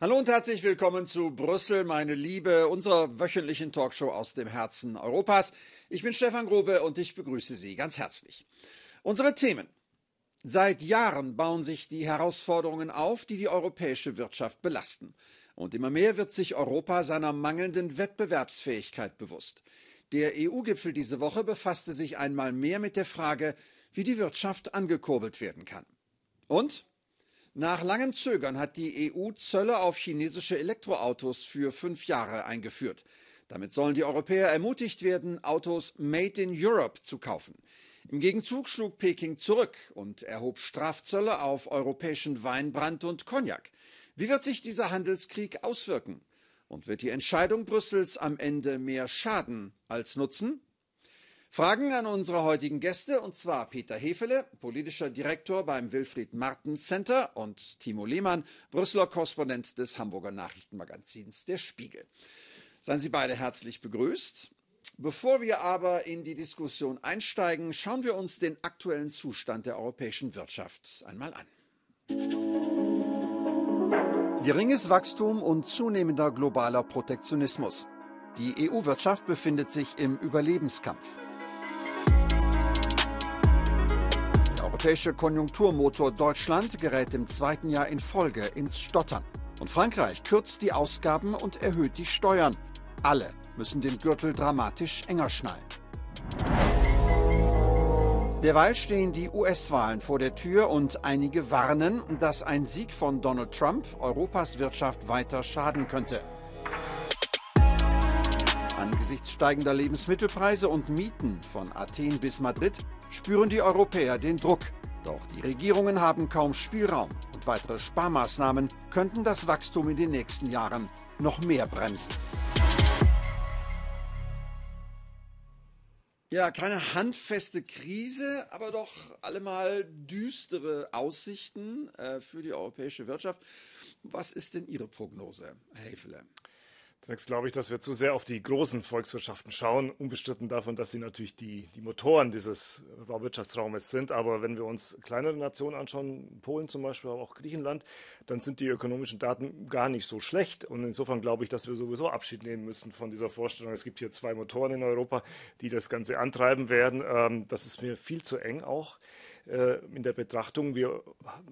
Hallo und herzlich willkommen zu Brüssel, meine Liebe, unserer wöchentlichen Talkshow aus dem Herzen Europas. Ich bin Stefan Grobe und ich begrüße Sie ganz herzlich. Unsere Themen. Seit Jahren bauen sich die Herausforderungen auf, die die europäische Wirtschaft belasten. Und immer mehr wird sich Europa seiner mangelnden Wettbewerbsfähigkeit bewusst. Der EU-Gipfel diese Woche befasste sich einmal mehr mit der Frage, wie die Wirtschaft angekurbelt werden kann. Und? Nach langem Zögern hat die EU Zölle auf chinesische Elektroautos für fünf Jahre eingeführt. Damit sollen die Europäer ermutigt werden, Autos Made in Europe zu kaufen. Im Gegenzug schlug Peking zurück und erhob Strafzölle auf europäischen Weinbrand und Cognac. Wie wird sich dieser Handelskrieg auswirken? Und wird die Entscheidung Brüssels am Ende mehr schaden als nutzen? Fragen an unsere heutigen Gäste, und zwar Peter Hefele, politischer Direktor beim Wilfried Marten Center, und Timo Lehmann, Brüsseler Korrespondent des Hamburger Nachrichtenmagazins Der Spiegel. Seien Sie beide herzlich begrüßt. Bevor wir aber in die Diskussion einsteigen, schauen wir uns den aktuellen Zustand der europäischen Wirtschaft einmal an. Geringes Wachstum und zunehmender globaler Protektionismus. Die EU-Wirtschaft befindet sich im Überlebenskampf. Der europäische Konjunkturmotor Deutschland gerät im zweiten Jahr in Folge ins Stottern. Und Frankreich kürzt die Ausgaben und erhöht die Steuern. Alle müssen den Gürtel dramatisch enger schnallen. Derweil stehen die US-Wahlen vor der Tür und einige warnen, dass ein Sieg von Donald Trump Europas Wirtschaft weiter schaden könnte. Angesichts steigender Lebensmittelpreise und Mieten von Athen bis Madrid spüren die Europäer den Druck. Doch die Regierungen haben kaum Spielraum und weitere Sparmaßnahmen könnten das Wachstum in den nächsten Jahren noch mehr bremsen. Ja, keine handfeste Krise, aber doch allemal düstere Aussichten äh, für die europäische Wirtschaft. Was ist denn Ihre Prognose, Herr Hefele? Zunächst glaube ich, dass wir zu sehr auf die großen Volkswirtschaften schauen, unbestritten davon, dass sie natürlich die, die Motoren dieses Bauwirtschaftsraumes sind. Aber wenn wir uns kleinere Nationen anschauen, Polen zum Beispiel, aber auch Griechenland, dann sind die ökonomischen Daten gar nicht so schlecht. Und insofern glaube ich, dass wir sowieso Abschied nehmen müssen von dieser Vorstellung. Es gibt hier zwei Motoren in Europa, die das Ganze antreiben werden. Ähm, das ist mir viel zu eng auch. Äh, in der Betrachtung. Wir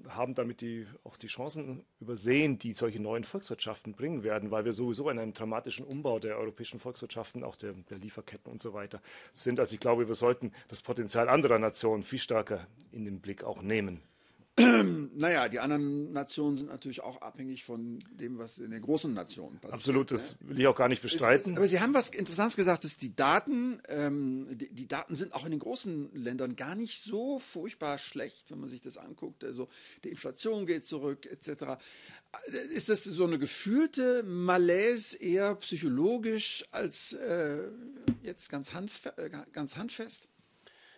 haben damit die, auch die Chancen übersehen, die solche neuen Volkswirtschaften bringen werden, weil wir sowieso in einem dramatischen Umbau der europäischen Volkswirtschaften, auch der, der Lieferketten und so weiter sind. Also ich glaube, wir sollten das Potenzial anderer Nationen viel stärker in den Blick auch nehmen naja, die anderen Nationen sind natürlich auch abhängig von dem, was in den großen Nationen passiert. Absolut, das ne? will ich auch gar nicht bestreiten. Ist, aber Sie haben was Interessantes gesagt, dass die Daten, ähm, die, die, Daten sind auch in den großen Ländern gar nicht so furchtbar schlecht, wenn man sich das anguckt. Also die Inflation geht zurück, etc. Ist das so eine gefühlte Malaise eher psychologisch als äh, jetzt ganz, ganz handfest?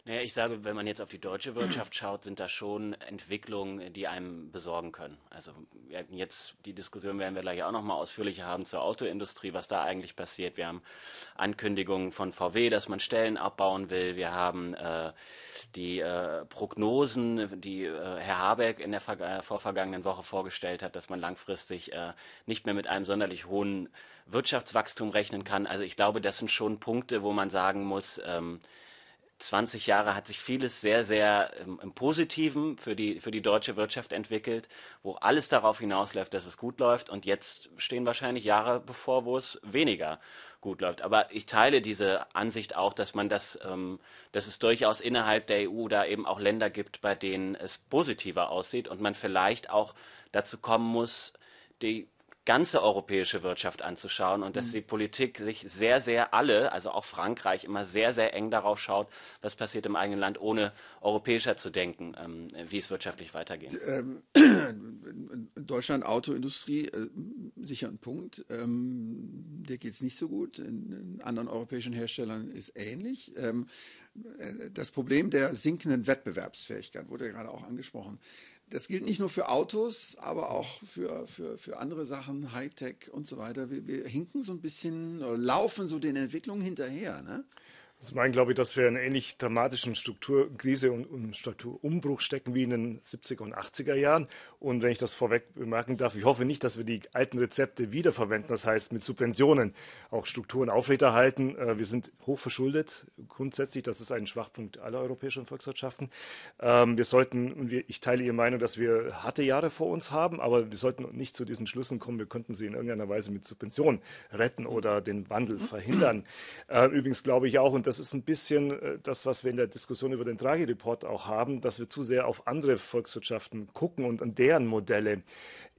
Naja, ich sage, wenn man jetzt auf die deutsche Wirtschaft schaut, sind da schon Entwicklungen, die einem besorgen können. Also wir hatten jetzt die Diskussion werden wir gleich auch nochmal ausführlicher haben zur Autoindustrie, was da eigentlich passiert. Wir haben Ankündigungen von VW, dass man Stellen abbauen will. Wir haben äh, die äh, Prognosen, die äh, Herr Habeck in der vorvergangenen Woche vorgestellt hat, dass man langfristig äh, nicht mehr mit einem sonderlich hohen Wirtschaftswachstum rechnen kann. Also ich glaube, das sind schon Punkte, wo man sagen muss, ähm, 20 Jahre hat sich vieles sehr, sehr im, im, Positiven für die, für die deutsche Wirtschaft entwickelt, wo alles darauf hinausläuft, dass es gut läuft. Und jetzt stehen wahrscheinlich Jahre bevor, wo es weniger gut läuft. Aber ich teile diese Ansicht auch, dass man das, ähm, dass es durchaus innerhalb der EU da eben auch Länder gibt, bei denen es positiver aussieht und man vielleicht auch dazu kommen muss, die ganze europäische Wirtschaft anzuschauen und dass mhm. die Politik sich sehr, sehr alle, also auch Frankreich, immer sehr, sehr eng darauf schaut, was passiert im eigenen Land, ohne europäischer zu denken, ähm, wie es wirtschaftlich weitergeht. Ähm, Deutschland, Autoindustrie, äh, sicher ein Punkt. Ähm, der geht es nicht so gut. In, in, anderen europäischen Herstellern ist ähnlich. Ähm, äh, das Problem der sinkenden Wettbewerbsfähigkeit wurde ja gerade auch angesprochen. Das gilt nicht nur für Autos, aber auch für, für, für andere Sachen, Hightech und so weiter. Wir, wir hinken so ein bisschen, laufen so den Entwicklungen hinterher. Ne? Ich meine, glaube ich, dass wir in einer ähnlich dramatischen Strukturkrise und, und, Strukturumbruch stecken wie in den 70er und 80er Jahren. Und wenn ich das vorweg bemerken darf, ich hoffe nicht, dass wir die alten Rezepte wiederverwenden, das heißt mit Subventionen auch Strukturen aufrechterhalten. Äh, wir sind hochverschuldet grundsätzlich, das ist ein Schwachpunkt aller europäischen Volkswirtschaften. Ähm, wir sollten, und ich teile Ihre Meinung, dass wir harte Jahre vor uns haben, aber wir sollten nicht zu diesen Schlüssen kommen, wir könnten sie in irgendeiner Weise mit Subventionen retten oder den Wandel mhm. verhindern. Äh, übrigens glaube ich auch, und das das ist ein bisschen äh, das, was wir in der Diskussion über den Draghi-Report auch haben, dass wir zu sehr auf andere Volkswirtschaften gucken und an deren Modelle.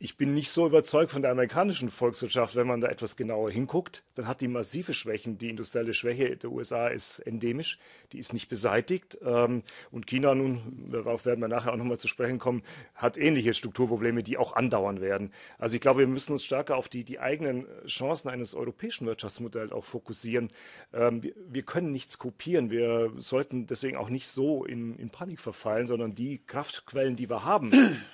Ich bin nicht so überzeugt von der amerikanischen Volkswirtschaft, wenn man da etwas genauer hinguckt. Dann hat die massive Schwächen. Die industrielle Schwäche der USA ist endemisch, die ist nicht beseitigt. Ähm, und China nun, darauf werden wir nachher auch nochmal zu sprechen kommen, hat ähnliche Strukturprobleme, die auch andauern werden. Also ich glaube, wir müssen uns stärker auf die, die eigenen Chancen eines europäischen Wirtschaftsmodells auch fokussieren. Ähm, wir, können nichts kopieren. Wir sollten deswegen auch nicht so in, in Panik verfallen, sondern die Kraftquellen, die wir haben,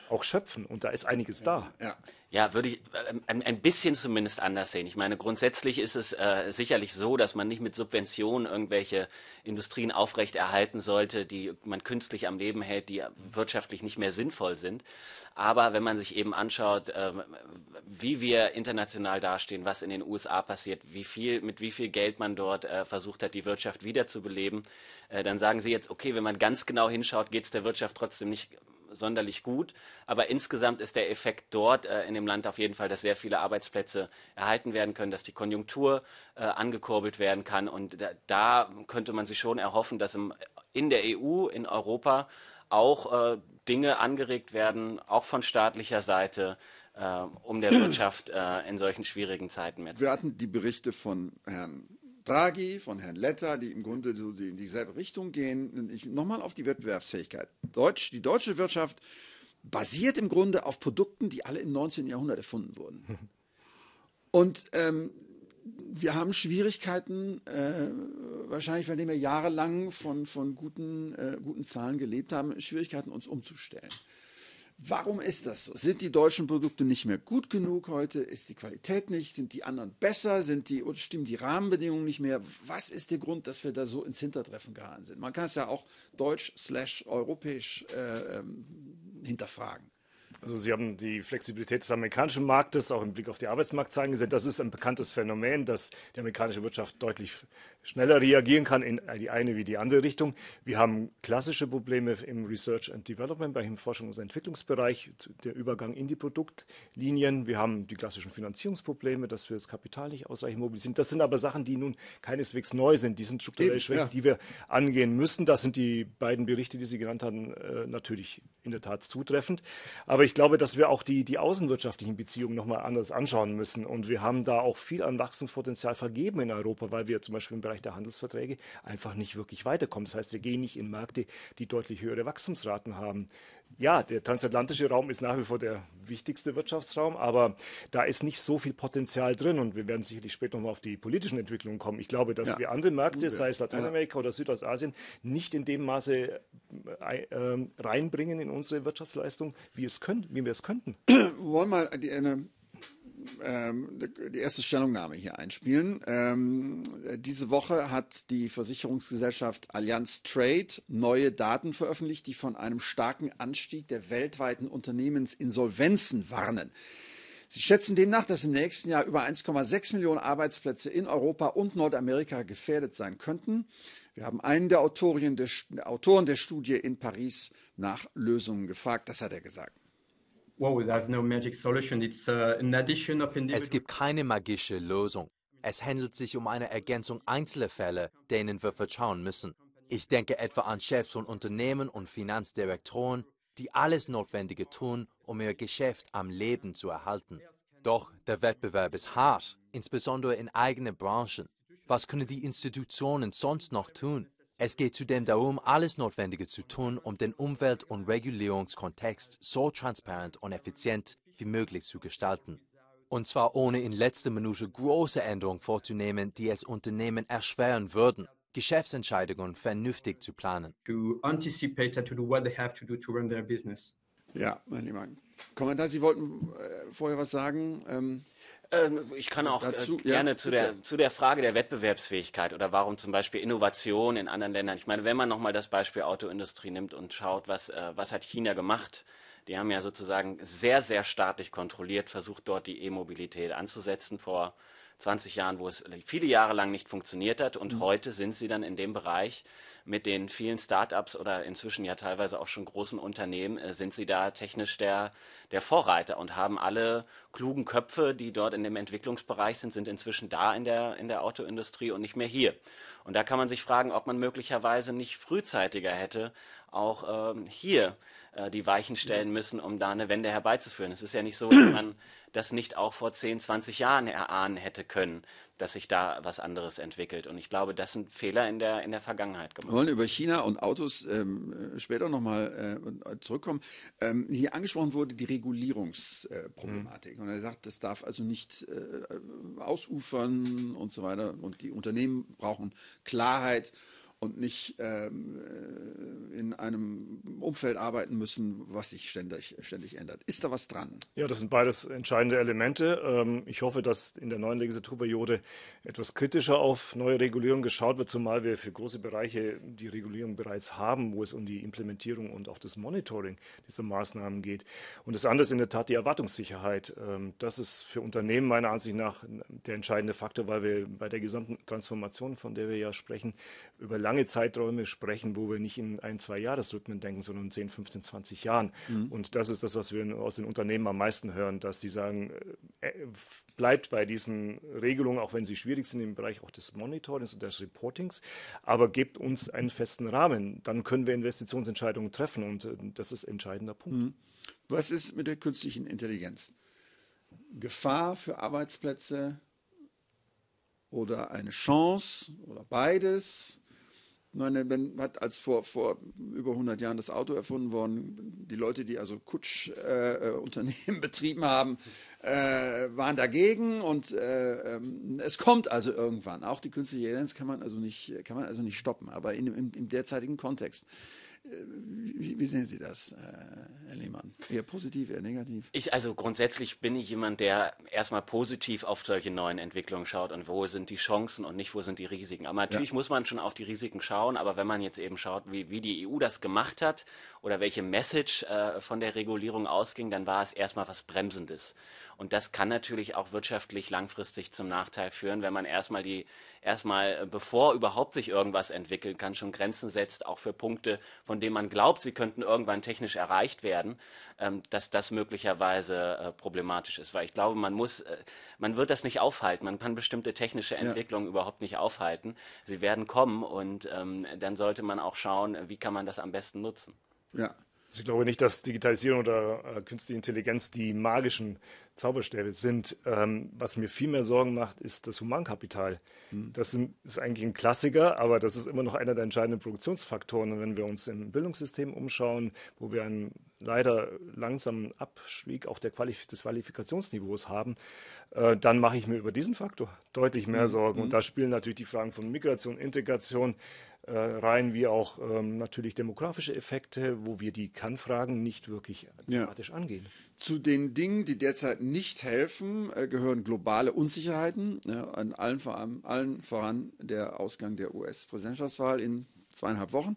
auch schöpfen. Und da ist einiges da ja. Ja, würde ich ähm, ein, ein bisschen zumindest anders sehen. Ich meine, grundsätzlich ist es äh, sicherlich so, dass man nicht mit Subventionen irgendwelche Industrien aufrechterhalten sollte, die man künstlich am Leben hält, die wirtschaftlich nicht mehr sinnvoll sind. Aber wenn man sich eben anschaut, äh, wie wir international dastehen, was in den USA passiert, wie viel, mit wie viel Geld man dort äh, versucht hat, die Wirtschaft wiederzubeleben, äh, dann sagen sie jetzt, okay, wenn man ganz genau hinschaut, geht es der Wirtschaft trotzdem nicht sonderlich gut. Aber insgesamt ist der Effekt dort äh, in dem Land auf jeden Fall, dass sehr viele Arbeitsplätze erhalten werden können, dass die Konjunktur äh, angekurbelt werden kann. Und da, da, könnte man sich schon erhoffen, dass im, in der EU, in Europa auch äh, Dinge angeregt werden, auch von staatlicher Seite, äh, um der Wirtschaft äh, in solchen schwierigen Zeiten mehr zu. Wir hatten die Berichte von Herrn Draghi, von Herrn Letter, die im Grunde so in dieselbe Richtung gehen. Nochmal auf die Wettbewerbsfähigkeit. Deutsch, die deutsche Wirtschaft basiert im Grunde auf Produkten, die alle im 19. Jahrhundert erfunden wurden. Und ähm, wir haben Schwierigkeiten, äh, wahrscheinlich, weil wir jahrelang von, von guten, äh, guten Zahlen gelebt haben, Schwierigkeiten, uns umzustellen. Warum ist das so? Sind die deutschen Produkte nicht mehr gut genug heute? Ist die Qualität nicht? Sind die anderen besser? Sind die oder stimmen die Rahmenbedingungen nicht mehr? Was ist der Grund, dass wir da so ins Hintertreffen geraten sind? Man kann es ja auch deutsch slash europäisch äh, ähm, hinterfragen. Also Sie haben die Flexibilität des amerikanischen Marktes auch im Blick auf die Arbeitsmarktzahlen gesehen. Das ist ein bekanntes Phänomen, dass die amerikanische Wirtschaft deutlich schneller reagieren kann in die eine wie die andere Richtung. Wir haben klassische Probleme im Research and Development, beim Forschungs- und Entwicklungsbereich, der Übergang in die Produktlinien. Wir haben die klassischen Finanzierungsprobleme, dass wir das Kapital nicht ausreichend mobilisieren. Das sind aber Sachen, die nun keineswegs neu sind. Die sind strukturell schwächer, ja. die wir angehen müssen. Das sind die beiden Berichte, die Sie genannt haben, äh, natürlich in der Tat zutreffend. Aber ich glaube, dass wir auch die, die außenwirtschaftlichen Beziehungen nochmal anders anschauen müssen. Und wir haben da auch viel an Wachstumspotenzial vergeben in Europa, weil wir zum Beispiel im Bereich Bereich der Handelsverträge einfach nicht wirklich weiterkommen. Das heißt, wir gehen nicht in Märkte, die deutlich höhere Wachstumsraten haben. Ja, der transatlantische Raum ist nach wie vor der wichtigste Wirtschaftsraum, aber da ist nicht so viel Potenzial drin und wir werden sicherlich später nochmal auf die politischen Entwicklungen kommen. Ich glaube, dass ja. wir andere Märkte, sei es Lateinamerika ja. oder Südostasien, nicht in dem Maße äh, ähm, reinbringen in unsere Wirtschaftsleistung, wie, es können, wie wir es könnten. Wir wollen mal eine ähm, die erste Stellungnahme hier einspielen. Ähm, diese Woche hat die Versicherungsgesellschaft Allianz Trade neue Daten veröffentlicht, die von einem starken Anstieg der weltweiten Unternehmensinsolvenzen warnen. Sie schätzen demnach, dass im nächsten Jahr über 1,6 Millionen Arbeitsplätze in Europa und Nordamerika gefährdet sein könnten. Wir haben einen der, der Autoren der Studie in Paris nach Lösungen gefragt. Das hat er gesagt. Uh, es gibt keine magische Lösung. Es handelt sich um eine Ergänzung einzelner Fälle, denen wir vertrauen müssen. Ich denke etwa an Chefs von Unternehmen und Finanzdirektoren, die alles Notwendige tun, um ihr Geschäft am Leben zu erhalten. Doch der Wettbewerb ist hart, insbesondere in eigenen Branchen. Was können die Institutionen sonst noch tun? Es geht zudem darum, alles Notwendige zu tun, um den Umwelt- und Regulierungskontext so transparent und effizient wie möglich zu gestalten. Und zwar ohne in letzter Minute große Änderungen vorzunehmen, die es Unternehmen erschweren würden, Geschäftsentscheidungen vernünftig zu planen. To anticipate and do what they have to do to run their business. Ja, mein lieber Kommandant, Sie wollten äh, vorher was sagen. Ähm ähm, ich kann auch äh, Dazu, gerne ja, zu, der, zu der Frage der Wettbewerbsfähigkeit oder warum zum Beispiel Innovation in anderen Ländern. Ich meine, wenn man nochmal das Beispiel Autoindustrie nimmt und schaut, was, äh, was hat China gemacht? Die haben ja sozusagen sehr, sehr staatlich kontrolliert, versucht dort die E-Mobilität anzusetzen vor 20 Jahren, wo es viele Jahre lang nicht funktioniert hat. Und mhm. heute sind sie dann in dem Bereich mit den vielen Startups oder inzwischen ja teilweise auch schon großen Unternehmen äh, sind sie da technisch der, der Vorreiter und haben alle klugen Köpfe, die dort in dem Entwicklungsbereich sind, sind inzwischen da in der, in der Autoindustrie und nicht mehr hier. Und da kann man sich fragen, ob man möglicherweise nicht frühzeitiger hätte auch ähm, hier äh, die Weichen stellen müssen, um da eine Wende herbeizuführen. Es ist ja nicht so, dass man das nicht auch vor 10, 20 Jahren erahnen hätte können, dass sich da was anderes entwickelt. Und ich glaube, das sind Fehler in der, in der Vergangenheit gemacht wollen über China und Autos ähm, äh, später nochmal äh, äh, zurückkommen. Ähm, hier angesprochen wurde die Regulierungsproblematik. Mhm. Und er sagt, das darf also nicht äh, ausufern und so weiter. Und die Unternehmen brauchen Klarheit und nicht ähm, äh, in einem Umfeld arbeiten müssen, was sich ständig, ständig ändert. Ist da was dran? Ja, das sind beides entscheidende Elemente. Ähm, ich hoffe, dass in der neuen Legislaturperiode etwas kritischer auf neue Regulierung geschaut wird, zumal wir für große Bereiche die Regulierung bereits haben, wo es um die Implementierung und auch das Monitoring dieser Maßnahmen geht. Und das andere ist in der Tat die Erwartungssicherheit. Ähm, das ist für Unternehmen meiner Ansicht nach der entscheidende Faktor, weil wir bei der gesamten Transformation, von der wir ja sprechen, über lange Zeiträume sprechen, wo wir nicht in ein, zwei Jahresrhythmen denken, sondern in 10, 15, 20 Jahren. Mhm. Und das ist das, was wir aus den Unternehmen am meisten hören, dass sie sagen, äh, äh, bleibt bei diesen Regelungen, auch wenn sie schwierig sind im Bereich auch des Monitorings und des Reportings, aber gebt uns einen festen Rahmen. Dann können wir Investitionsentscheidungen treffen und äh, das ist entscheidender Punkt. Mhm. Was ist mit der künstlichen Intelligenz? Gefahr für Arbeitsplätze oder eine Chance oder beides? meine, man hat als vor, vor über 100 Jahren das Auto erfunden worden, die Leute, die also Kutschunternehmen äh, äh betrieben haben, äh, waren dagegen und äh, ähm, es kommt also irgendwann. Auch die künstliche Intelligenz kann man also nicht, kann man also nicht stoppen, aber in, im, im derzeitigen Kontext. Äh, wie, wie sehen Sie das, äh, Herr Lehmann? Eher positiv, eher negativ? Ich, also grundsätzlich bin ich jemand, der erstmal positiv auf solche neuen Entwicklungen schaut und wo sind die Chancen und nicht wo sind die Risiken. Aber natürlich ja. muss man schon auf die Risiken schauen, aber wenn man jetzt eben schaut, wie, wie die EU das gemacht hat oder welche Message äh, von der Regulierung ausging, dann war es erstmal was Bremsendes. Und das kann natürlich auch wirtschaftlich langfristig zum Nachteil führen, wenn man erstmal die, erstmal äh, bevor überhaupt sich irgendwas entwickeln kann, schon Grenzen setzt, auch für Punkte, von denen man glaubt, sie könnten irgendwann technisch erreicht werden, ähm, dass das möglicherweise äh, problematisch ist. Weil ich glaube, man muss, äh, man wird das nicht aufhalten. Man kann bestimmte technische Entwicklungen ja. überhaupt nicht aufhalten. Sie werden kommen und ähm, dann sollte man auch schauen, wie kann man das am besten nutzen. Ja. Also ich glaube nicht, dass Digitalisierung oder äh, künstliche Intelligenz die magischen Zauberstäbe sind. Ähm, was mir viel mehr Sorgen macht, ist das Humankapital. Mhm. Das sind, ist eigentlich ein Klassiker, aber das ist immer noch einer der entscheidenden Produktionsfaktoren. Und wenn wir uns im Bildungssystem umschauen, wo wir einen leider langsamen Abstieg auch der Qualif des Qualifikationsniveaus haben, äh, dann mache ich mir über diesen Faktor deutlich mehr hm. Sorgen. Mhm. Und hm. da spielen natürlich die Fragen von Migration, Integration äh, rein wie auch ähm, natürlich demografische Effekte, wo wir die Kann-Fragen nicht wirklich dramatisch ja. angehen. Zu den Dingen, die derzeit nicht helfen, äh, gehören globale Unsicherheiten, ja, an allen, voran, allen voran der Ausgang der US-Präsidentschaftswahl in zweieinhalb Wochen.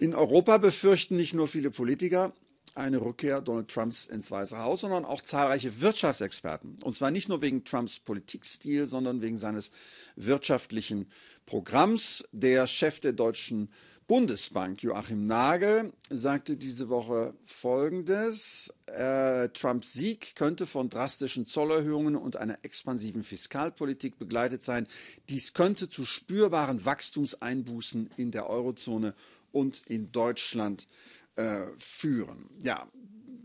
In Europa befürchten nicht nur viele Politiker, eine Rückkehr Donald Trumps ins Weiße Haus, sondern auch zahlreiche Wirtschaftsexperten. Und zwar nicht nur wegen Trumps Politikstil, sondern wegen seines wirtschaftlichen Programms. Der Chef der deutschen Bundesbank, Joachim Nagel, sagte diese Woche Folgendes. Äh, Trumps Sieg könnte von drastischen Zollerhöhungen und einer expansiven Fiskalpolitik begleitet sein. Dies könnte zu spürbaren Wachstumseinbußen in der Eurozone und in Deutschland äh, führen. Ja,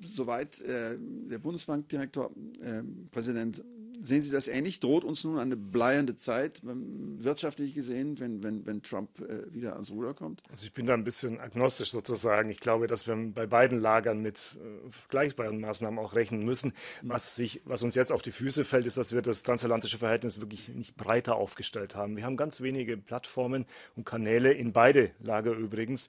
soweit äh, der Bundesbankdirektor, äh, Präsident. Sehen Sie das ähnlich? Droht uns nun eine bleiernde Zeit, wirtschaftlich gesehen, wenn, wenn, wenn Trump äh, wieder ans Ruder kommt? Also ich bin da ein bisschen agnostisch sozusagen. Ich glaube, dass wir bei beiden Lagern mit äh, vergleichbaren Maßnahmen auch rechnen müssen. Was, sich, was uns jetzt auf die Füße fällt, ist, dass wir das transatlantische Verhältnis wirklich nicht breiter aufgestellt haben. Wir haben ganz wenige Plattformen und Kanäle in beide Lager übrigens,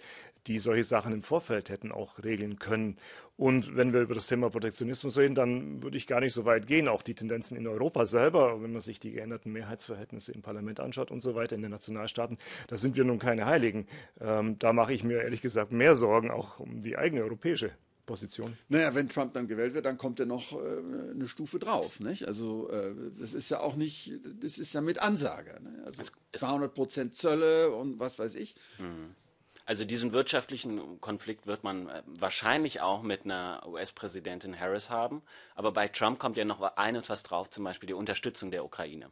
die solche Sachen im Vorfeld hätten auch regeln können. Und wenn wir über das Thema Protektionismus reden, dann würde ich gar nicht so weit gehen. Auch die Tendenzen in Europa selber, wenn man sich die geänderten Mehrheitsverhältnisse im Parlament anschaut und so weiter in den Nationalstaaten, da sind wir nun keine Heiligen. Ähm, da mache ich mir ehrlich gesagt mehr Sorgen, auch um die eigene europäische Position? Naja, wenn Trump dann gewählt wird, dann kommt er noch äh, eine Stufe drauf. Nicht? Also äh, das ist ja auch nicht, das ist ja mit Ansage. Ne? Also 200 Prozent Zölle und was weiß ich. Mhm. Also diesen wirtschaftlichen Konflikt wird man äh, wahrscheinlich auch mit einer US-Präsidentin Harris haben. Aber bei Trump kommt ja noch eines was drauf, zum Beispiel die Unterstützung der Ukraine.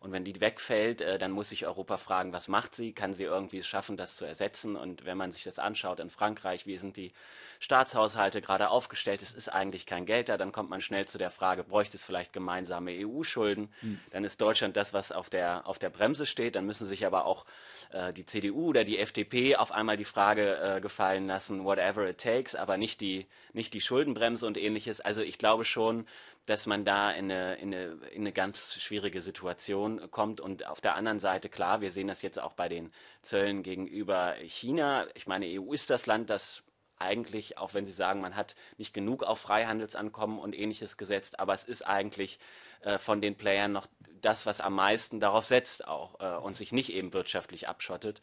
Und wenn die wegfällt, äh, dann muss sich Europa fragen, was macht sie? Kann sie irgendwie es schaffen, das zu ersetzen? Und wenn man sich das anschaut in Frankreich, wie sind die Staatshaushalte gerade aufgestellt? Es ist eigentlich kein Geld da. Dann kommt man schnell zu der Frage, bräuchte es vielleicht gemeinsame EU-Schulden? Mhm. Dann ist Deutschland das, was auf der, auf der Bremse steht. Dann müssen sich aber auch äh, die CDU oder die FDP auf einmal die Frage äh, gefallen lassen, whatever it takes, aber nicht die, nicht die Schuldenbremse und ähnliches. Also ich glaube schon, dass man da in eine, in, eine, in eine ganz schwierige Situation kommt. Und auf der anderen Seite, klar, wir sehen das jetzt auch bei den Zöllen gegenüber China. Ich meine, EU ist das Land, das eigentlich, auch wenn Sie sagen, man hat nicht genug auf Freihandelsankommen und ähnliches gesetzt, aber es ist eigentlich äh, von den Playern noch das, was am meisten darauf setzt auch äh, und sich nicht eben wirtschaftlich abschottet.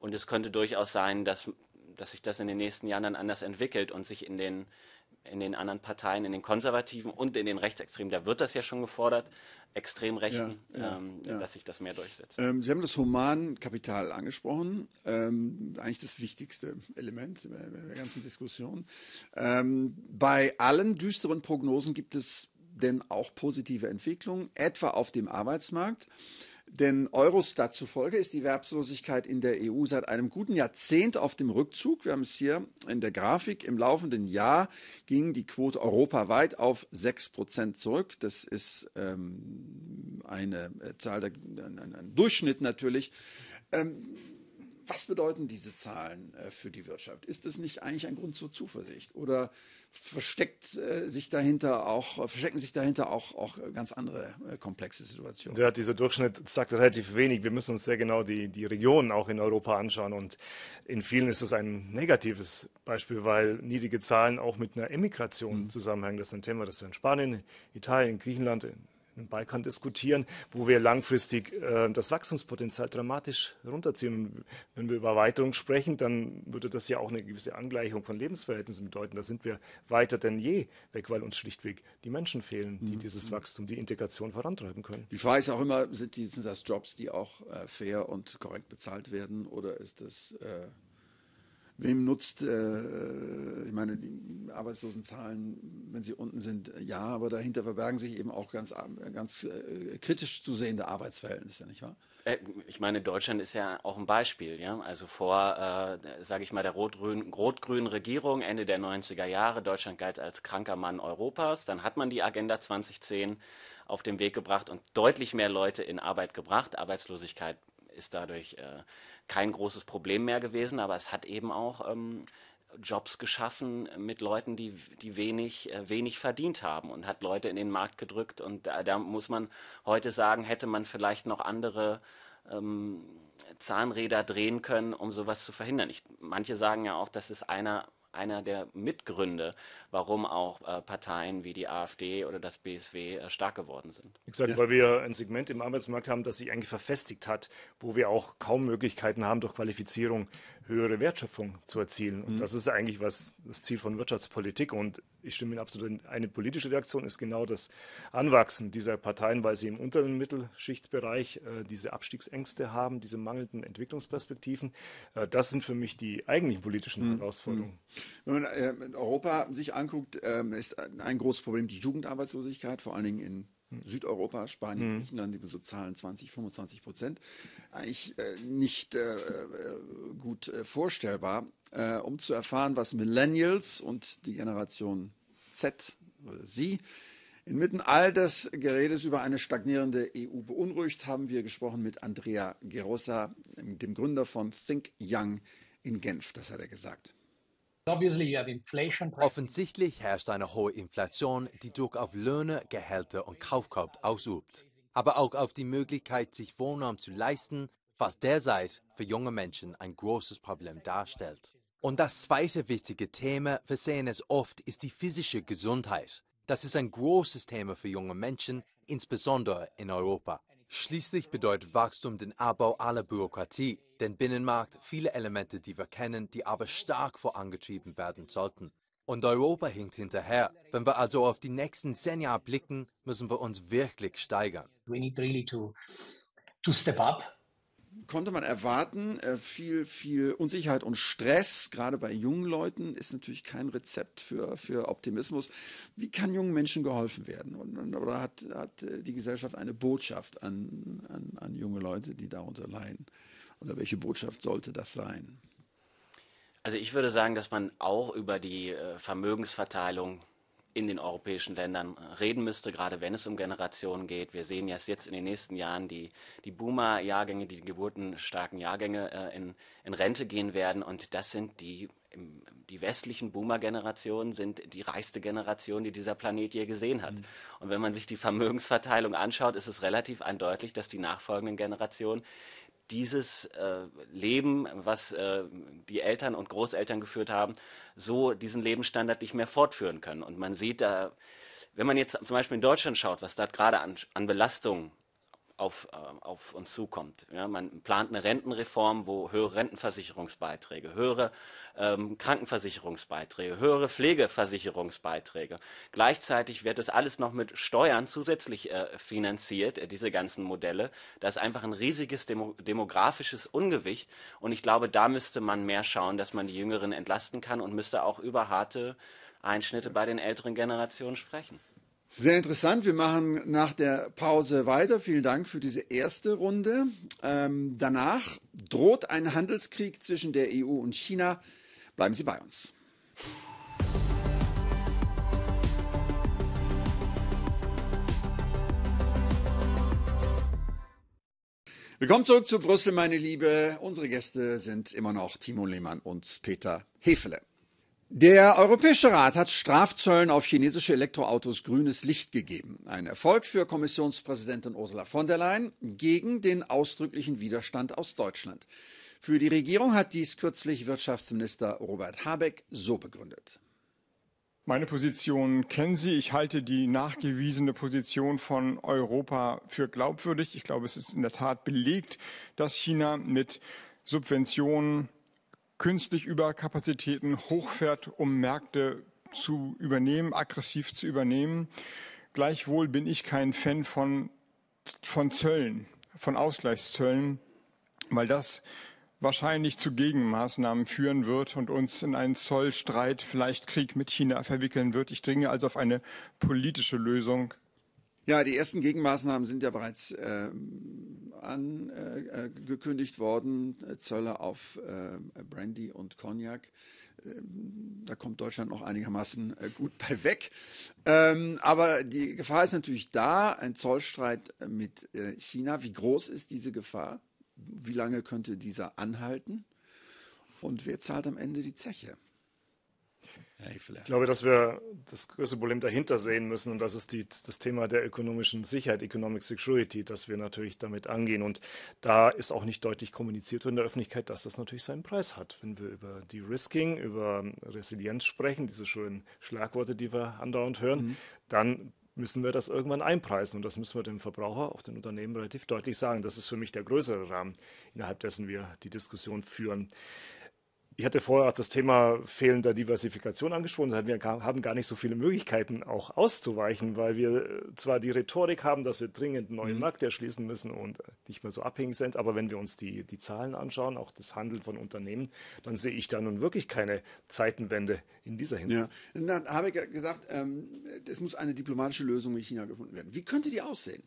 Und es könnte durchaus sein, dass, dass sich das in den nächsten Jahren dann anders entwickelt und sich in den, in den anderen Parteien, in den Konservativen und in den Rechtsextremen, da wird das ja schon gefordert, Extremrechten, ja, ja, ähm, ja. dass sich das mehr durchsetzt. Ähm, Sie haben das Humankapital angesprochen, ähm, eigentlich das wichtigste Element der ganzen Diskussion. Ähm, bei allen düsteren Prognosen gibt es denn auch positive Entwicklungen, etwa auf dem Arbeitsmarkt. Denn Eurostat zufolge ist die Werbslosigkeit in der EU seit einem guten Jahrzehnt auf dem Rückzug. Wir haben es hier in der Grafik. Im laufenden Jahr ging die Quote europaweit auf 6% zurück. Das ist ähm, eine äh, Zahl, ein, ein, Durchschnitt natürlich. Ähm, was bedeuten diese Zahlen äh, für die Wirtschaft? Ist das nicht eigentlich ein Grund zur Zuversicht? Oder versteckt äh, sich dahinter auch, verstecken sich dahinter auch, auch ganz andere äh, komplexe Situationen? Der, dieser Durchschnitt sagt relativ wenig. Wir müssen uns sehr genau die, die Regionen auch in Europa anschauen. Und in vielen ist das ein negatives Beispiel, weil niedrige Zahlen auch mit einer Emigration mhm. zusammenhängen. Das ist ein Thema, das wir in Spanien, Italien, Griechenland, in im Balkan diskutieren, wo wir langfristig äh, das Wachstumspotenzial dramatisch runterziehen. wenn wir über Erweiterung sprechen, dann würde das ja auch eine gewisse Angleichung von Lebensverhältnissen bedeuten. Da sind wir weiter denn je weg, weil uns schlichtweg die Menschen fehlen, die mhm. dieses Wachstum, die Integration vorantreiben können. Die Frage ist auch immer, sind, die, sind das Jobs, die auch äh, fair und korrekt bezahlt werden oder ist das... Äh Wem nutzt, äh, ich meine, die Arbeitslosenzahlen, wenn sie unten sind, äh, ja, aber dahinter verbergen sich eben auch ganz, äh, ganz äh, kritisch zu sehende Arbeitsverhältnisse, nicht wahr? Äh, ich meine, Deutschland ist ja auch ein Beispiel. Ja? Also vor, äh, sage ich mal, der rot-grünen Rot Regierung Ende der 90er Jahre, Deutschland galt als kranker Mann Europas. Dann hat man die Agenda 2010 auf den Weg gebracht und deutlich mehr Leute in Arbeit gebracht. Arbeitslosigkeit ist dadurch äh, kein großes Problem mehr gewesen, aber es hat eben auch ähm, Jobs geschaffen mit Leuten, die, die wenig, äh, wenig verdient haben und hat Leute in den Markt gedrückt. Und da, da muss man heute sagen, hätte man vielleicht noch andere ähm, Zahnräder drehen können, um sowas zu verhindern. Ich, manche sagen ja auch, das ist einer einer der Mitgründe, warum auch äh, Parteien wie die AfD oder das BSW äh, stark geworden sind. Exakt, ja. weil wir ein Segment im Arbeitsmarkt haben, das sich eigentlich verfestigt hat, wo wir auch kaum Möglichkeiten haben, durch Qualifizierung höhere Wertschöpfung zu erzielen. Und mhm. das ist eigentlich was das Ziel von Wirtschaftspolitik. Und ich stimme Ihnen absolut in. Eine politische Reaktion ist genau das Anwachsen dieser Parteien, weil sie im unteren Mittelschichtsbereich äh, diese Abstiegsängste haben, diese mangelnden Entwicklungsperspektiven. Äh, das sind für mich die eigentlichen politischen mhm. Herausforderungen. Mhm. Wenn man äh, Europa sich anguckt, ähm, ist ein großes Problem die Jugendarbeitslosigkeit, vor allen Dingen in Südeuropa, Spanien, mhm. Griechenland, die so Zahlen 20, 25 Prozent, eigentlich äh, nicht äh, äh gut äh, vorstellbar. Äh, um zu erfahren, was Millennials und die Generation Z, oder äh, sie, inmitten all des Geredes über eine stagnierende EU beunruhigt, haben wir gesprochen mit Andrea Gerossa, dem Gründer von Think Young in Genf. Das hat er gesagt. Offensichtlich herrscht eine hohe Inflation, die Druck auf Löhne, Gehälter und Kaufkraft ausübt, aber auch auf die Möglichkeit, sich Wohnraum zu leisten, was derzeit für junge Menschen ein großes Problem darstellt. Und das zweite wichtige Thema, wir sehen es oft, ist die physische Gesundheit. Das ist ein großes Thema für junge Menschen, insbesondere in Europa. Schließlich bedeutet Wachstum den Abbau aller Bürokratie, den Binnenmarkt, viele Elemente, die wir kennen, die aber stark vorangetrieben werden sollten. Und Europa hinkt hinterher. Wenn wir also auf die nächsten zehn Jahre blicken, müssen wir uns wirklich steigern. We need really to, to step up konnte man erwarten. Äh, viel, viel Unsicherheit und Stress, gerade bei jungen Leuten, ist natürlich kein Rezept für, für Optimismus. Wie kann jungen Menschen geholfen werden? Und, oder hat, hat äh, die Gesellschaft eine Botschaft an, an, an junge Leute, die darunter leiden? Oder welche Botschaft sollte das sein? Also ich würde sagen, dass man auch über die äh, Vermögensverteilung in den europäischen Ländern reden müsste, gerade wenn es um Generationen geht. Wir sehen jetzt, jetzt in den nächsten Jahren die, die Boomer-Jahrgänge, die geburtenstarken Jahrgänge äh, in, in Rente gehen werden. Und das sind die, die westlichen Boomer-Generationen sind die reichste Generation, die dieser Planet je gesehen hat. Mhm. Und wenn man sich die Vermögensverteilung anschaut, ist es relativ eindeutig, dass die nachfolgenden Generationen dieses äh, Leben, was äh, die Eltern und Großeltern geführt haben, so diesen Lebensstandard nicht mehr fortführen können. Und man sieht da, wenn man jetzt zum Beispiel in Deutschland schaut, was da gerade an, an Belastung auf, ähm, auf uns zukommt. Ja, man plant eine Rentenreform, wo höhere Rentenversicherungsbeiträge, höhere ähm, Krankenversicherungsbeiträge, höhere Pflegeversicherungsbeiträge. Gleichzeitig wird das alles noch mit Steuern zusätzlich äh, finanziert, äh, diese ganzen Modelle. Da ist einfach ein riesiges Demo demografisches Ungewicht. Und ich glaube, da müsste man mehr schauen, dass man die Jüngeren entlasten kann und müsste auch über harte Einschnitte bei den älteren Generationen sprechen. Sehr interessant. Wir machen nach der Pause weiter. Vielen Dank für diese erste Runde. Ähm, danach droht ein Handelskrieg zwischen der EU und China. Bleiben Sie bei uns. Willkommen zurück zu Brüssel, meine Liebe. Unsere Gäste sind immer noch Timo Lehmann und Peter Hefele. Der Europäische Rat hat Strafzöllen auf chinesische Elektroautos grünes Licht gegeben. Ein Erfolg für Kommissionspräsidentin Ursula von der Leyen gegen den ausdrücklichen Widerstand aus Deutschland. Für die Regierung hat dies kürzlich Wirtschaftsminister Robert Habeck so begründet. Meine Position kennen Sie. Ich halte die nachgewiesene Position von Europa für glaubwürdig. Ich glaube, es ist in der Tat belegt, dass China mit Subventionen künstlich über Kapazitäten hochfährt, um Märkte zu übernehmen, aggressiv zu übernehmen. Gleichwohl bin ich kein Fan von, von Zöllen, von Ausgleichszöllen, weil das wahrscheinlich zu Gegenmaßnahmen führen wird und uns in einen Zollstreit, vielleicht Krieg mit China verwickeln wird. Ich dringe also auf eine politische Lösung. Ja, die ersten Gegenmaßnahmen sind ja bereits ähm angekündigt äh, äh, worden, äh, Zölle auf Brandy und Cognac. Ähm, da kommt Deutschland noch einigermaßen gut bei weg. Ähm, aber die Gefahr ist natürlich da, ein Zollstreit mit China. Wie groß ist diese Gefahr? Wie lange könnte dieser anhalten? Und wer zahlt am Ende die Zeche? Ich glaube, dass wir das größte Problem dahinter sehen müssen und das ist die, das Thema der ökonomischen Sicherheit, Economic Security, dass wir natürlich damit angehen. Und da ist auch nicht deutlich kommuniziert in der Öffentlichkeit, dass das natürlich seinen Preis hat. Wenn wir über De-Risking, über Resilienz sprechen, diese schönen Schlagworte, die wir andauernd hören, mhm. dann müssen wir das irgendwann einpreisen. Und das müssen wir dem Verbraucher, auch den Unternehmen relativ deutlich sagen. Das ist für mich der größere Rahmen, innerhalb dessen wir die Diskussion führen ich hatte vorher auch das Thema fehlender Diversifikation angesprochen. Wir haben gar nicht so viele Möglichkeiten, auch auszuweichen, weil wir äh, zwar die Rhetorik haben, dass wir dringend neue neuen mhm. Markt erschließen müssen und äh, nicht mehr so abhängig sind, aber wenn wir uns die, die Zahlen anschauen, auch das Handeln von Unternehmen, dann sehe ich da nun wirklich keine Zeitenwende in dieser Hinsicht. Ja. Dann habe ich gesagt, ähm, es muss eine diplomatische Lösung mit China gefunden werden. Wie könnte die aussehen?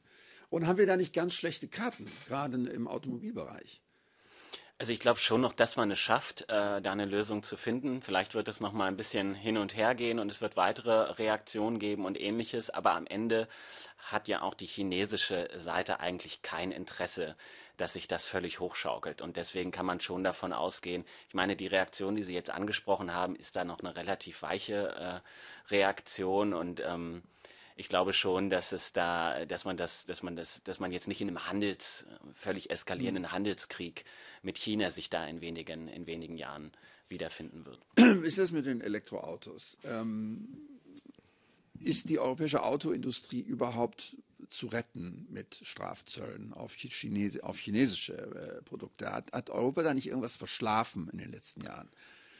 Und haben wir da nicht ganz schlechte Karten, gerade im Automobilbereich? Also ich glaube schon noch, dass man es schafft, äh, da eine Lösung zu finden. Vielleicht wird es noch mal ein bisschen hin und her gehen und es wird weitere Reaktionen geben und ähnliches. Aber am Ende hat ja auch die chinesische Seite eigentlich kein Interesse, dass sich das völlig hochschaukelt. Und deswegen kann man schon davon ausgehen. Ich meine, die Reaktion, die Sie jetzt angesprochen haben, ist da noch eine relativ weiche äh, Reaktion und ähm, ich glaube schon, dass es da, dass man das, dass man das, dass man jetzt nicht in einem Handels, völlig eskalierenden mhm. Handelskrieg mit China sich da in wenigen, in wenigen Jahren wiederfinden wird. Ist das mit den Elektroautos? Ähm, ist die europäische Autoindustrie überhaupt zu retten mit Strafzöllen auf, Chines auf chinesische äh, Produkte? Hat, hat Europa da nicht irgendwas verschlafen in den letzten Jahren?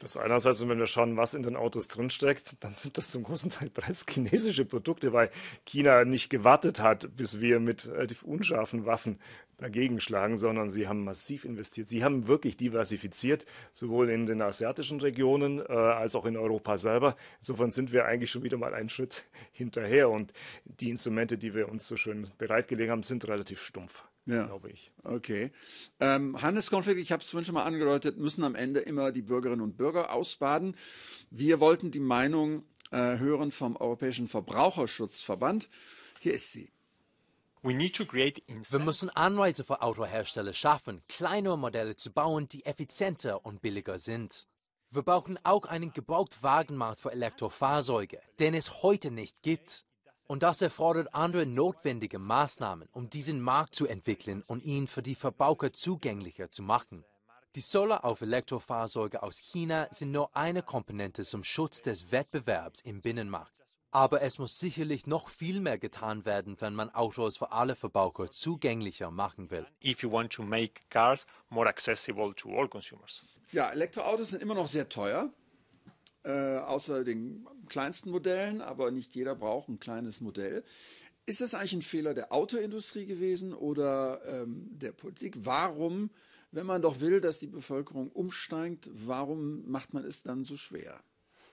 Das einerseits, und wenn wir schauen, was in den Autos drinsteckt, dann sind das zum großen Teil bereits chinesische Produkte, weil China nicht gewartet hat, bis wir mit relativ unscharfen Waffen dagegen schlagen, sondern sie haben massiv investiert. Sie haben wirklich diversifiziert, sowohl in den asiatischen Regionen äh, als auch in Europa selber. Insofern sind wir eigentlich schon wieder mal einen Schritt hinterher und die Instrumente, die wir uns so schön bereitgelegt haben, sind relativ stumpf ja. glaube ich. Okay. Ähm, Handelskonflikt, ich habe es vorhin schon mal angedeutet, müssen am Ende immer die Bürgerinnen und Bürger ausbaden. Wir wollten die Meinung äh, hören vom Europäischen Verbraucherschutzverband. Hier ist sie. Wir müssen Anreize für Autohersteller schaffen, kleinere Modelle zu bauen, die effizienter und billiger sind. Wir brauchen auch einen Gebrauchtwagenmarkt für Elektrofahrzeuge, den es heute nicht gibt. Und das erfordert andere notwendige Maßnahmen, um diesen Markt zu entwickeln und ihn für die Verbraucher zugänglicher zu machen. Die Solar auf Elektrofahrzeuge aus China sind nur eine Komponente zum Schutz des Wettbewerbs im Binnenmarkt. Aber es muss sicherlich noch viel mehr getan werden, wenn man Autos für alle Verbraucher zugänglicher machen will. Ja, Elektroautos sind immer noch sehr teuer. Äh, außer den kleinsten Modellen, aber nicht jeder braucht ein kleines Modell. Ist das eigentlich ein Fehler der Autoindustrie gewesen oder ähm, der Politik? Warum, wenn man doch will, dass die Bevölkerung umsteigt, warum macht man es dann so schwer?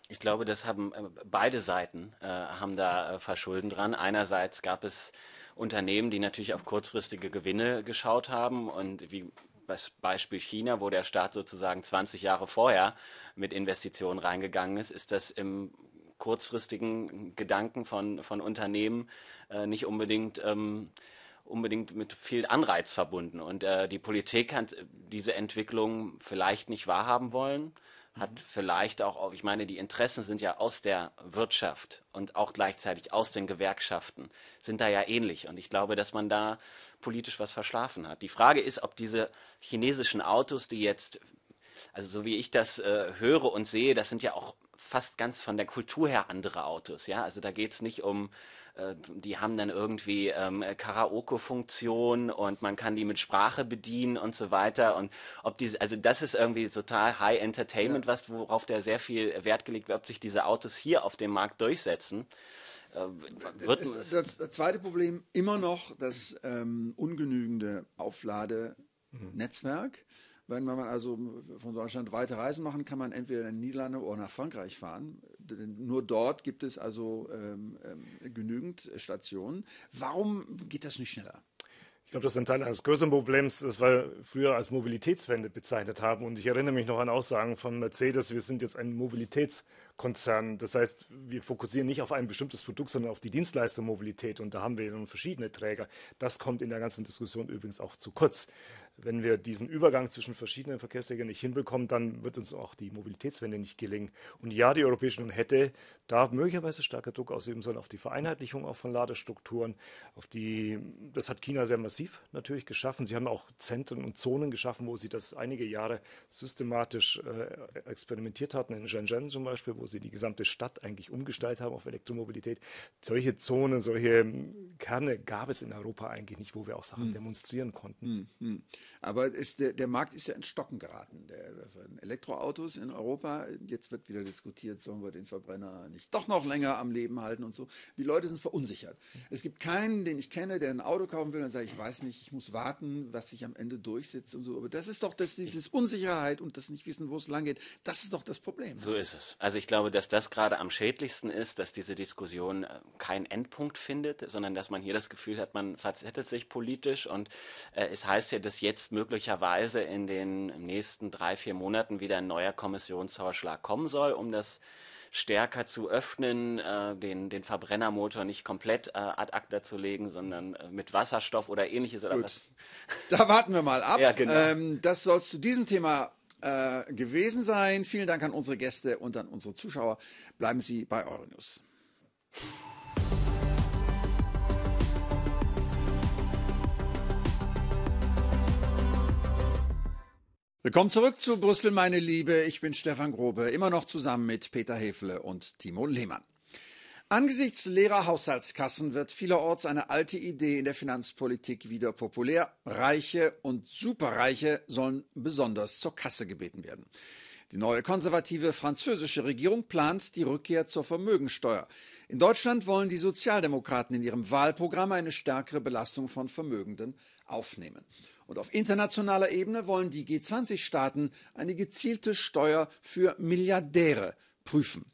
Ich glaube, das haben äh, beide Seiten äh, haben da äh, Verschulden dran. Einerseits gab es Unternehmen, die natürlich auf kurzfristige Gewinne geschaut haben und wie das Beispiel China, wo der Staat sozusagen 20 Jahre vorher mit Investitionen reingegangen ist, ist das im kurzfristigen Gedanken von, von Unternehmen äh, nicht unbedingt, ähm, unbedingt mit viel Anreiz verbunden. Und äh, die Politik hat diese Entwicklung vielleicht nicht wahrhaben wollen hat vielleicht auch, ich meine, die Interessen sind ja aus der Wirtschaft und auch gleichzeitig aus den Gewerkschaften, sind da ja ähnlich. Und ich glaube, dass man da politisch was verschlafen hat. Die Frage ist, ob diese chinesischen Autos, die jetzt, also so wie ich das äh, höre und sehe, das sind ja auch fast ganz von der Kultur her andere Autos. Ja, also da geht es nicht um äh, die haben dann irgendwie ähm, Karaoke-Funktion und man kann die mit Sprache bedienen und so weiter. Und ob diese, also das ist irgendwie total High Entertainment, ja. was worauf der sehr viel Wert gelegt wird, ob sich diese Autos hier auf dem Markt durchsetzen. Äh, das, das, das, zweite Problem immer noch das ähm, ungenügende Aufladenetzwerk. Mhm. Wenn man also von Deutschland weite Reisen machen, kann man entweder in den Niederlanden oder nach Frankreich fahren. Nur dort gibt es also ähm, ähm, genügend Stationen. Warum geht das nicht schneller? Ich glaube, das ist ein Teil eines größeren Problems, das wir früher als Mobilitätswende bezeichnet haben. Und ich erinnere mich noch an Aussagen von Mercedes, wir sind jetzt ein Mobilitätskonzern. Das heißt, wir fokussieren nicht auf ein bestimmtes Produkt, sondern auf die Dienstleistermobilität. Und da haben wir nun verschiedene Träger. Das kommt in der ganzen Diskussion übrigens auch zu kurz wenn wir diesen Übergang zwischen verschiedenen Verkehrsträgern nicht hinbekommen, dann wird uns auch die Mobilitätswende nicht gelingen. Und ja, die Europäische Union hätte da möglicherweise starker Druck ausüben sollen auf die Vereinheitlichung auch von Ladestrukturen. Auf die, das hat China sehr massiv natürlich geschaffen. Sie haben auch Zentren und Zonen geschaffen, wo sie das einige Jahre systematisch äh, experimentiert hatten. In Shenzhen zum Beispiel, wo sie die gesamte Stadt eigentlich umgestaltet haben auf Elektromobilität. Solche Zonen, solche ähm, Kerne gab es in Europa eigentlich nicht, wo wir auch Sachen hm. demonstrieren konnten. Hm, hm. Aber ist, der, der, Markt ist ja in Stocken geraten. Der, Elektroautos in Europa, jetzt wird wieder diskutiert, sollen wir den Verbrenner nicht doch noch länger am Leben halten und so. Die Leute sind verunsichert. Es gibt keinen, den ich kenne, der ein Auto kaufen will und sagt, ich weiß nicht, ich muss warten, was sich am Ende durchsetzt und so. Aber das ist doch das, diese Unsicherheit und das nicht wissen, wo es lang geht. Das ist doch das Problem. So ist es. Also ich glaube, dass das gerade am schädlichsten ist, dass diese Diskussion äh, keinen Endpunkt findet, sondern dass man hier das Gefühl hat, man verzettelt sich politisch und äh, es heißt ja, dass jetzt jetzt möglicherweise in den nächsten drei, vier Monaten wieder ein neuer Kommissionsvorschlag kommen soll, um das stärker zu öffnen, äh, den, den Verbrennermotor nicht komplett äh, ad acta zu legen, sondern äh, mit Wasserstoff oder ähnliches oder was. Da warten wir mal ab. Ja, genau. ähm, das soll es zu diesem Thema äh, gewesen sein. Vielen Dank an unsere Gäste und an unsere Zuschauer. Bleiben Sie bei Euronews. Willkommen zurück zu Brüssel, meine Liebe. Ich bin Stefan Grobe, immer noch zusammen mit Peter Hefele und Timo Lehmann. Angesichts leerer Haushaltskassen wird vielerorts eine alte Idee in der Finanzpolitik wieder populär. Reiche und Superreiche sollen besonders zur Kasse gebeten werden. Die neue konservative französische Regierung plant die Rückkehr zur Vermögensteuer. In Deutschland wollen die Sozialdemokraten in ihrem Wahlprogramm eine stärkere Belastung von Vermögenden aufnehmen. Und auf internationaler Ebene wollen die G20-Staaten eine gezielte Steuer für Milliardäre prüfen.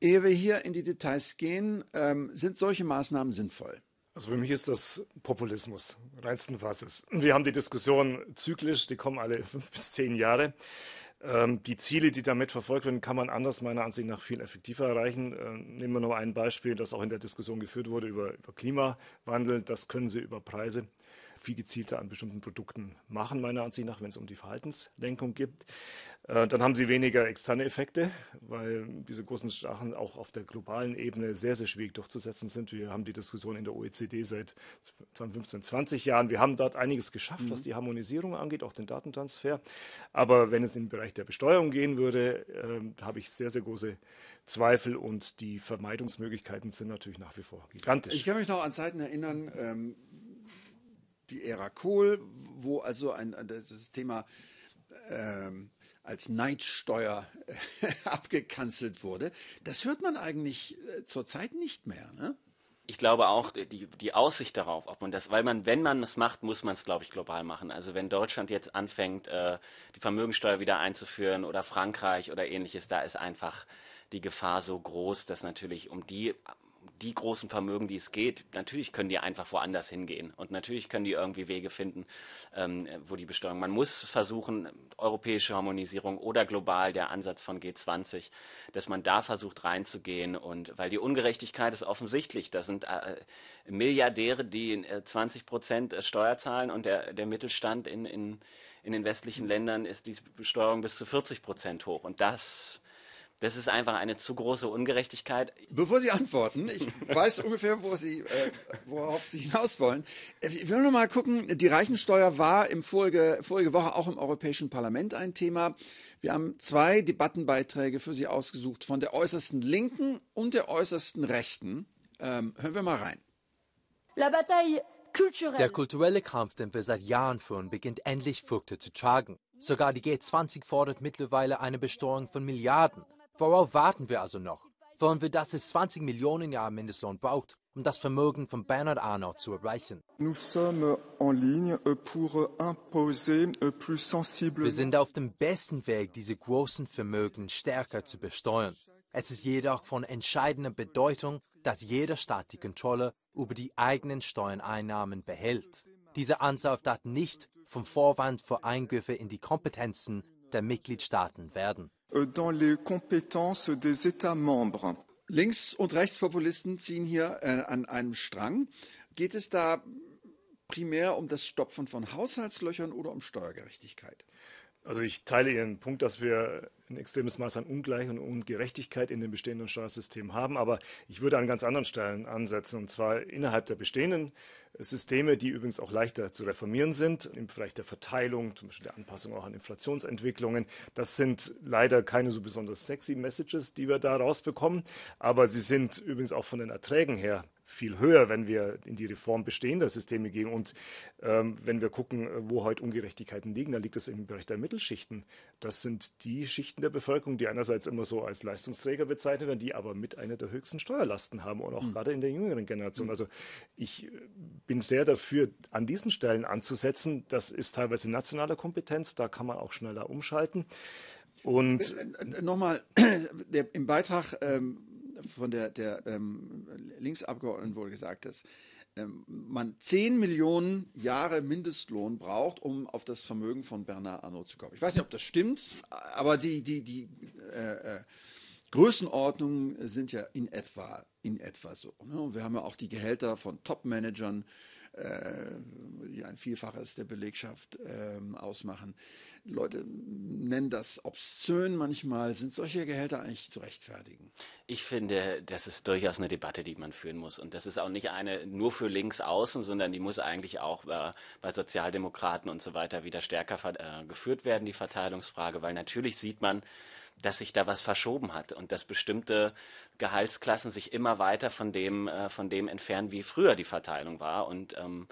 Ehe wir hier in die Details gehen, ähm, sind solche Maßnahmen sinnvoll. Also für mich ist das Populismus reinsten Fasses. Wir haben die Diskussion zyklisch, die kommen alle fünf bis zehn Jahre. Ähm, die Ziele, die damit verfolgt werden, kann man anders meiner Ansicht nach viel effektiver erreichen. Ähm, nehmen wir nur ein Beispiel, das auch in der Diskussion geführt wurde über, über Klimawandel. Das können Sie über Preise viel gezielter an bestimmten Produkten machen, meiner Ansicht nach, wenn es um die Verhaltenslenkung geht. Äh, dann haben sie weniger externe Effekte, weil diese großen Sachen auch auf der globalen Ebene sehr, sehr schwierig durchzusetzen sind. Wir haben die Diskussion in der OECD seit 15, 20 Jahren. Wir haben dort einiges geschafft, mhm. was die Harmonisierung angeht, auch den Datentransfer. Aber wenn es in den Bereich der Besteuerung gehen würde, äh, habe ich sehr, sehr große Zweifel und die Vermeidungsmöglichkeiten sind natürlich nach wie vor gigantisch. Ich kann mich noch an Zeiten erinnern, ähm, die Ära Kohl, wo also ein, äh, das Thema ähm, als Neidsteuer äh, abgekanzelt wurde. Das hört man eigentlich äh, zurzeit nicht mehr. Ne? Ich glaube auch, die, die Aussicht darauf, ob man das, weil man, wenn man es macht, muss man es, glaube ich, global machen. Also wenn Deutschland jetzt anfängt, die Vermögensteuer wieder einzuführen oder Frankreich oder ähnliches, da ist einfach die Gefahr so groß, dass natürlich um die die großen Vermögen, die es geht, natürlich können die einfach woanders hingehen und natürlich können die irgendwie Wege finden, ähm, wo die Besteuerung. Man muss versuchen, europäische Harmonisierung oder global der Ansatz von G20, dass man da versucht reinzugehen und weil die Ungerechtigkeit ist offensichtlich. Da sind äh, Milliardäre, die äh, 20 Prozent äh, Steuer zahlen und der, der Mittelstand in, in, in den westlichen Ländern ist die Besteuerung bis zu 40 Prozent hoch und das das ist einfach eine zu große Ungerechtigkeit. Bevor Sie antworten, ich weiß ungefähr, wo Sie, äh, worauf Sie hinaus wollen. Ich äh, will nur mal gucken, die Reichensteuer war im vorige, vorige Woche auch im Europäischen Parlament ein Thema. Wir haben zwei Debattenbeiträge für Sie ausgesucht von der äußersten Linken und der äußersten Rechten. Ähm, hören wir mal rein. La bataille der kulturelle Kampf, den wir seit Jahren führen, beginnt endlich Früchte zu tragen. Sogar die G20 fordert mittlerweile eine Besteuerung von Milliarden. Worauf warten wir also noch? Wollen wir, dass es 20 Millionen Jahre Mindestlohn braucht, um das Vermögen von Bernard Arnault zu erreichen? Wir sind auf dem besten Weg, diese großen Vermögen stärker zu besteuern. Es ist jedoch von entscheidender Bedeutung, dass jeder Staat die Kontrolle über die eigenen Steuereinnahmen behält. Diese Anzahl darf nicht vom Vorwand für Eingriffe in die Kompetenzen der Mitgliedstaaten werden. Euh, dans les compétences des États membres. Links- und Rechtspopulisten ziehen hier äh, an einem Strang. Geht es da primär um das Stopfen von Haushaltslöchern oder um Steuergerechtigkeit? Also ich teile Ihren Punkt, dass wir ein extremes Maß an Ungleich und Ungerechtigkeit in dem bestehenden Steuersystem haben, aber ich würde an ganz anderen Stellen ansetzen, und zwar innerhalb der bestehenden Systeme, die übrigens auch leichter zu reformieren sind, im Bereich der Verteilung, zum Beispiel der Anpassung auch an Inflationsentwicklungen. Das sind leider keine so besonders sexy Messages, die wir da rausbekommen, aber sie sind übrigens auch von den Erträgen her viel höher, wenn wir in die Reform bestehender Systeme gehen. Und ähm, wenn wir gucken, äh, wo heute Ungerechtigkeiten liegen, dann liegt es im Bereich der Mittelschichten. Das sind die Schichten der Bevölkerung, die einerseits immer so als Leistungsträger bezeichnet werden, die aber mit einer der höchsten Steuerlasten haben und auch mhm. gerade in der jüngeren Generation. Hm. Also ich äh, bin sehr dafür, an diesen Stellen anzusetzen. Das ist teilweise nationale Kompetenz, da kann man auch schneller umschalten. Und äh, nochmal, im Beitrag ähm, von der, der ähm, Linksabgeordneten wurde gesagt, dass ähm, man 10 Millionen Jahre Mindestlohn braucht, um auf das Vermögen von Bernard Arnault zu kommen. Ich weiß nicht, ob das stimmt, aber die, die, die äh, äh, Größenordnungen sind ja in etwa, in etwa so. Ne? Und wir haben ja auch die Gehälter von Top-Managern äh, ein Vielfaches der Belegschaft äh, ausmachen. Leute nennen das obszön manchmal. Sind solche Gehälter eigentlich zu rechtfertigen? Ich finde, das ist durchaus eine Debatte, die man führen muss. Und das ist auch nicht eine nur für Linksaußen, sondern die muss eigentlich auch äh, bei Sozialdemokraten und so weiter wieder stärker äh, geführt werden, die Verteilungsfrage, weil natürlich sieht man, dass sich da was verschoben hat und dass bestimmte Gehaltsklassen sich immer weiter von dem, äh, von dem entfernen, wie früher die Verteilung war. Und ähm,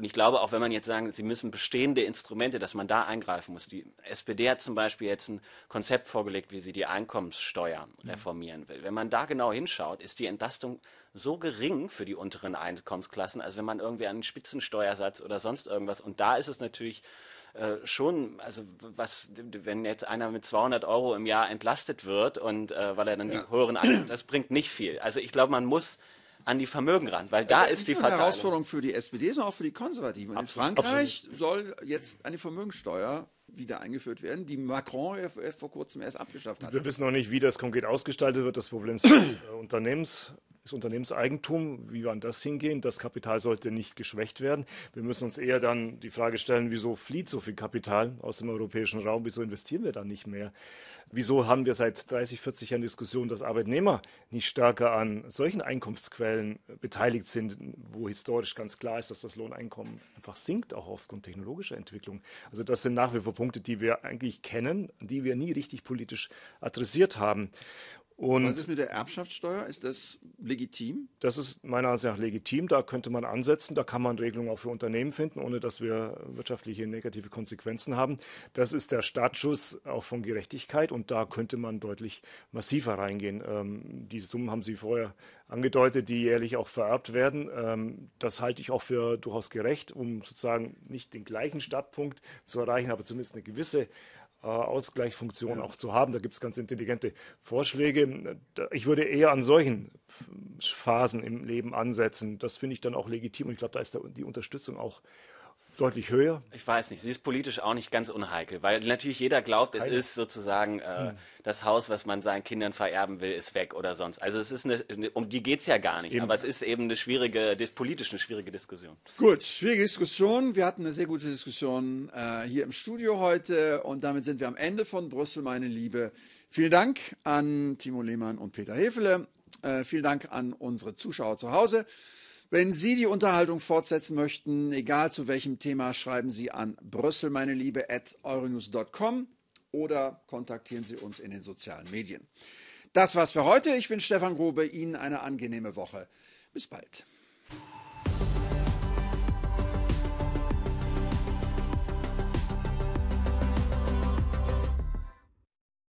und ich glaube, auch wenn man jetzt sagen, sie müssen bestehende Instrumente, dass man da eingreifen muss. Die SPD hat zum Beispiel jetzt ein Konzept vorgelegt, wie sie die Einkommenssteuer mhm. reformieren will. Wenn man da genau hinschaut, ist die Entlastung so gering für die unteren Einkommensklassen, als wenn man irgendwie einen Spitzensteuersatz oder sonst irgendwas. Und da ist es natürlich äh, schon, also was, wenn jetzt einer mit 200 Euro im Jahr entlastet wird und äh, weil er dann ja. die höheren Einkommen, das bringt nicht viel. Also ich glaube, man muss an die Vermögen ran, weil also da also ist die Verteilung. Herausforderung für die SPD, sondern auch für die Konservativen. absolut, in Frankreich absolut. soll jetzt eine Vermögensteuer wieder eingeführt werden, die Macron vor kurzem erst abgeschafft hat. Wir wissen noch nicht, wie das konkret ausgestaltet wird. Das Problem des äh, Unternehmens das Unternehmenseigentum, wie wir an das hingehen, das Kapital sollte nicht geschwächt werden. Wir müssen uns eher dann die Frage stellen, wieso flieht so viel Kapital aus dem europäischen Raum, wieso investieren wir da nicht mehr? Wieso haben wir seit 30, 40 Jahren Diskussion, dass Arbeitnehmer nicht stärker an solchen Einkommensquellen beteiligt sind, wo historisch ganz klar ist, dass das Lohneinkommen einfach sinkt, auch aufgrund technologischer Entwicklung. Also das sind nach wie vor Punkte, die wir eigentlich kennen, die wir nie richtig politisch adressiert haben. Und Was ist mit der Erbschaftssteuer? Ist das legitim? Das ist meiner Ansicht nach legitim. Da könnte man ansetzen. Da kann man Regelungen auch für Unternehmen finden, ohne dass wir wirtschaftliche negative Konsequenzen haben. Das ist der Startschuss auch von Gerechtigkeit. Und da könnte man deutlich massiver reingehen. Ähm, die Summen haben Sie vorher angedeutet, die jährlich auch vererbt werden. Ähm, das halte ich auch für durchaus gerecht, um sozusagen nicht den gleichen Startpunkt zu erreichen, aber zumindest eine gewisse äh, Ausgleichsfunktion ja. auch zu haben. Da gibt es ganz intelligente Vorschläge. Ich würde eher an solchen Phasen im Leben ansetzen. Das finde ich dann auch legitim und ich glaube, da ist die Unterstützung auch Deutlich höher? Ich weiß nicht. Sie ist politisch auch nicht ganz unheikel, weil natürlich jeder glaubt, Keine. es ist sozusagen äh, hm. das Haus, was man seinen Kindern vererben will, ist weg oder sonst. Also es ist eine, eine um die geht es ja gar nicht, eben. aber es ist eben eine schwierige, politisch eine schwierige Diskussion. Gut, schwierige Diskussion. Wir hatten eine sehr gute Diskussion äh, hier im Studio heute und damit sind wir am Ende von Brüssel, meine Liebe. Vielen Dank an Timo Lehmann und Peter Hefele. Äh, vielen Dank an unsere Zuschauer zu Hause. Wenn Sie die Unterhaltung fortsetzen möchten, egal zu welchem Thema, schreiben Sie an Brüssel, meine Liebe, at euronews.com oder kontaktieren Sie uns in den sozialen Medien. Das war's für heute. Ich bin Stefan Grube. Ihnen eine angenehme Woche. Bis bald.